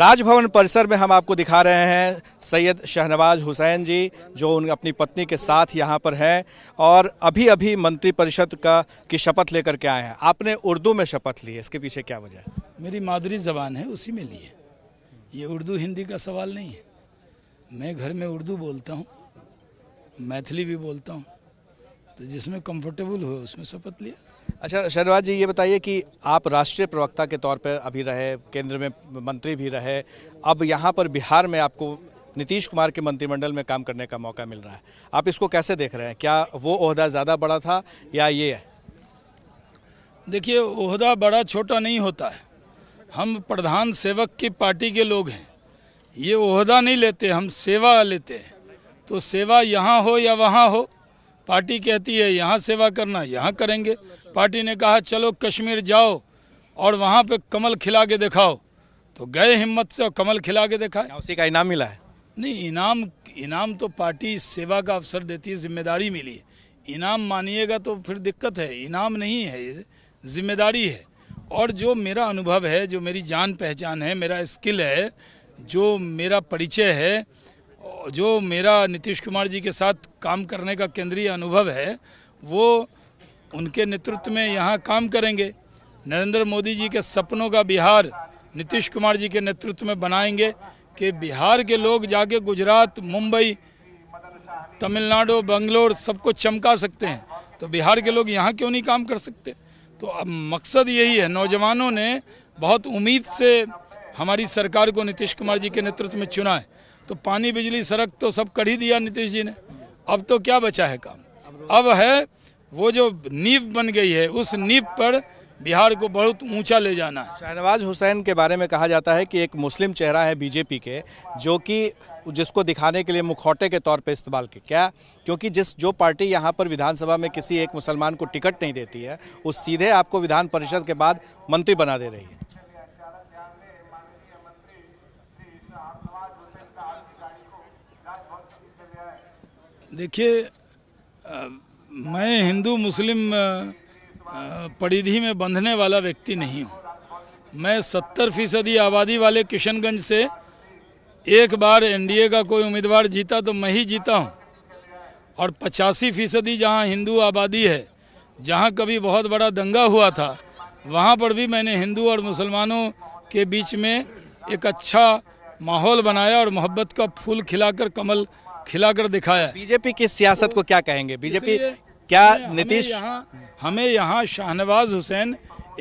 राजभवन परिसर में हम आपको दिखा रहे हैं सैयद शहनवाज हुसैन जी जो उन अपनी पत्नी के साथ यहाँ पर हैं और अभी अभी मंत्री परिषद का की शपथ लेकर के आए हैं आपने उर्दू में शपथ ली है इसके पीछे क्या वजह है मेरी मादरी ज़बान है उसी में ली है ये उर्दू हिंदी का सवाल नहीं है मैं घर में उर्दू बोलता हूँ मैथिली भी बोलता हूँ तो जिसमें कंफर्टेबल हो उसमें शपथ लिया अच्छा शहनवाज जी ये बताइए कि आप राष्ट्रीय प्रवक्ता के तौर पर अभी रहे केंद्र में मंत्री भी रहे अब यहाँ पर बिहार में आपको नीतीश कुमार के मंत्रिमंडल में काम करने का मौका मिल रहा है आप इसको कैसे देख रहे हैं क्या वो अहदा ज़्यादा बड़ा था या ये है देखिए अहदा बड़ा छोटा नहीं होता है हम प्रधान सेवक की पार्टी के लोग हैं ये अहदा नहीं लेते हम सेवा लेते हैं तो सेवा यहाँ हो या वहाँ हो पार्टी कहती है यहाँ सेवा करना यहाँ करेंगे पार्टी ने कहा चलो कश्मीर जाओ और वहाँ पे कमल खिला के दिखाओ तो गए हिम्मत से और कमल खिला के दिखाए उसी का इनाम मिला है नहीं इनाम इनाम तो पार्टी सेवा का अवसर देती है जिम्मेदारी मिली है इनाम मानिएगा तो फिर दिक्कत है इनाम नहीं है जिम्मेदारी है और जो मेरा अनुभव है जो मेरी जान पहचान है मेरा स्किल है जो मेरा परिचय है जो मेरा नीतीश कुमार जी के साथ काम करने का केंद्रीय अनुभव है वो उनके नेतृत्व में यहाँ काम करेंगे नरेंद्र मोदी जी के सपनों का बिहार नीतीश कुमार जी के नेतृत्व में बनाएंगे कि बिहार के लोग जाके गुजरात मुंबई तमिलनाडु बंगलोर सबको चमका सकते हैं तो बिहार के लोग यहाँ क्यों नहीं काम कर सकते तो अब मकसद यही है नौजवानों ने बहुत उम्मीद से हमारी सरकार को नीतीश कुमार जी के नेतृत्व में चुना है तो पानी बिजली सड़क तो सब कर ही दिया नीतीश जी ने अब तो क्या बचा है काम अब है वो जो नींव बन गई है उस नींव पर बिहार को बहुत ऊंचा ले जाना है शाहनवाज हुसैन के बारे में कहा जाता है कि एक मुस्लिम चेहरा है बीजेपी के जो कि जिसको दिखाने के लिए मुखौटे के तौर पे इस्तेमाल किया क्या क्योंकि जिस जो पार्टी यहाँ पर विधानसभा में किसी एक मुसलमान को टिकट नहीं देती है वो सीधे आपको विधान परिषद के बाद मंत्री बना दे रही है देखिए मैं हिंदू मुस्लिम परिधि में बंधने वाला व्यक्ति नहीं हूँ मैं सत्तर फीसदी आबादी वाले किशनगंज से एक बार एनडीए का कोई उम्मीदवार जीता तो मैं ही जीता हूँ और पचासी फीसदी जहाँ हिंदू आबादी है जहाँ कभी बहुत बड़ा दंगा हुआ था वहाँ पर भी मैंने हिंदू और मुसलमानों के बीच में एक अच्छा माहौल बनाया और मोहब्बत का फूल खिलाकर कमल खिलाकर दिखाया बीजेपी की सियासत को क्या कहेंगे बीजेपी क्या नीतीश हमें यहाँ शाहनवाज हुसैन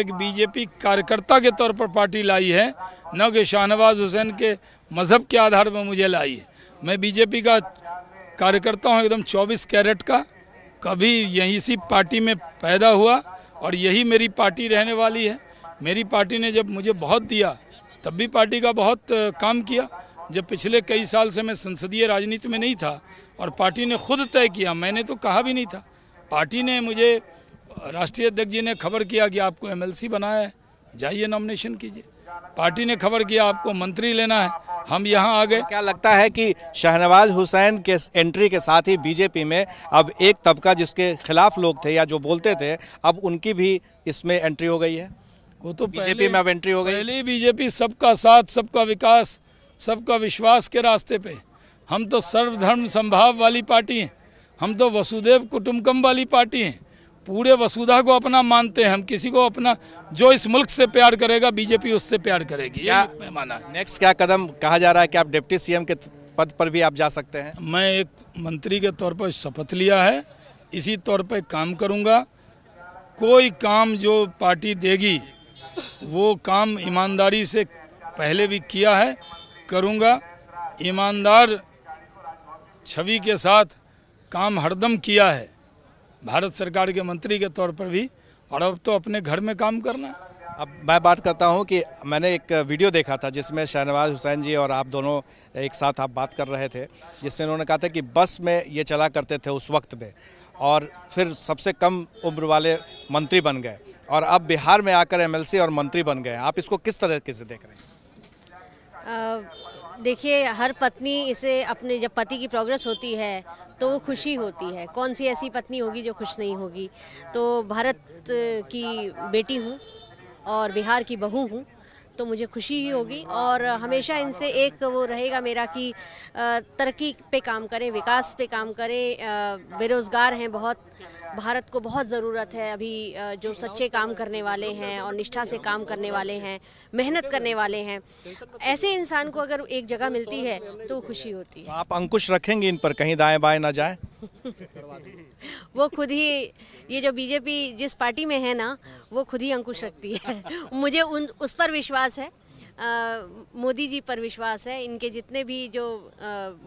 एक बीजेपी कार्यकर्ता के तौर पर पार्टी लाई है न कि शाहनवाज हुसैन के मज़हब के आधार पर मुझे लाई है मैं बीजेपी का कार्यकर्ता हूँ एकदम 24 कैरेट का कभी यहीं सी पार्टी में पैदा हुआ और यही मेरी पार्टी रहने वाली है मेरी पार्टी ने जब मुझे बहुत दिया तब भी पार्टी का बहुत काम किया जब पिछले कई साल से मैं संसदीय राजनीति में नहीं था और पार्टी ने खुद तय किया मैंने तो कहा भी नहीं था पार्टी ने मुझे राष्ट्रीय अध्यक्ष जी ने खबर किया कि आपको एमएलसी बनाया है जाइए नॉमिनेशन कीजिए पार्टी ने खबर किया आपको मंत्री लेना है हम यहाँ आ गए क्या लगता है कि शहनवाज हुसैन के एंट्री के साथ ही बीजेपी में अब एक तबका जिसके खिलाफ लोग थे या जो बोलते थे अब उनकी भी इसमें एंट्री हो गई है वो तो बीजेपी में अब एंट्री हो गई पहले बीजेपी सबका साथ सबका विकास सबका विश्वास के रास्ते पे हम तो सर्वधर्म संभाव वाली पार्टी हैं हम तो वसुदेव कुटुम्बकम वाली पार्टी हैं पूरे वसुधा को अपना मानते हैं हम किसी को अपना जो इस मुल्क से प्यार करेगा बीजेपी उससे प्यार करेगी क्या माना नेक्स्ट क्या कदम कहा जा रहा है कि आप डिप्टी सीएम के पद पर भी आप जा सकते हैं मैं एक मंत्री के तौर पर शपथ लिया है इसी तौर पर काम करूँगा कोई काम जो पार्टी देगी वो काम ईमानदारी से पहले भी किया है करूँगा ईमानदार छवि के साथ काम हरदम किया है भारत सरकार के मंत्री के तौर पर भी और अब तो अपने घर में काम करना अब मैं बात करता हूं कि मैंने एक वीडियो देखा था जिसमें शहनवाज हुसैन जी और आप दोनों एक साथ आप बात कर रहे थे जिसमें उन्होंने कहा था कि बस में ये चला करते थे उस वक्त में और फिर सबसे कम उम्र वाले मंत्री बन गए और अब बिहार में आकर एमएलसी और मंत्री बन गए आप इसको किस तरह से देख रहे हैं देखिए हर पत्नी इसे अपने जब पति की प्रोग्रेस होती है तो वो खुशी होती है कौन सी ऐसी पत्नी होगी जो खुश नहीं होगी तो भारत की बेटी हूँ और बिहार की बहू हूँ तो मुझे खुशी ही होगी और हमेशा इनसे एक वो रहेगा मेरा कि तरक्की पे काम करें विकास पे काम करें बेरोज़गार हैं बहुत भारत को बहुत ज़रूरत है अभी जो सच्चे काम करने वाले हैं और निष्ठा से काम करने वाले हैं मेहनत करने वाले हैं ऐसे इंसान को अगर एक जगह मिलती है तो खुशी होती है आप अंकुश रखेंगे इन पर कहीं दाएं बाएं ना जाए वो खुद ही ये जो बीजेपी जिस पार्टी में है ना वो खुद ही अंकुश रखती है मुझे उन उस पर विश्वास है मोदी जी पर विश्वास है इनके जितने भी जो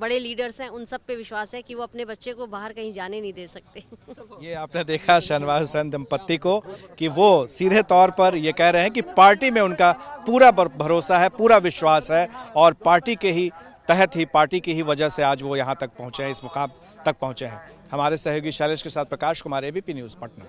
बड़े लीडर्स हैं उन सब पे विश्वास है कि वो अपने बच्चे को बाहर कहीं जाने नहीं दे सकते ये आपने देखा शहनवाज हुसैन दंपत्ति को कि वो सीधे तौर पर ये कह रहे हैं कि पार्टी में उनका पूरा भरोसा है पूरा विश्वास है और पार्टी के ही तहत ही पार्टी की ही वजह से आज वो यहाँ तक पहुँचे हैं इस मुकाम तक पहुँचे हैं हमारे सहयोगी शैलेश के साथ प्रकाश कुमार एबीपी न्यूज़ पटना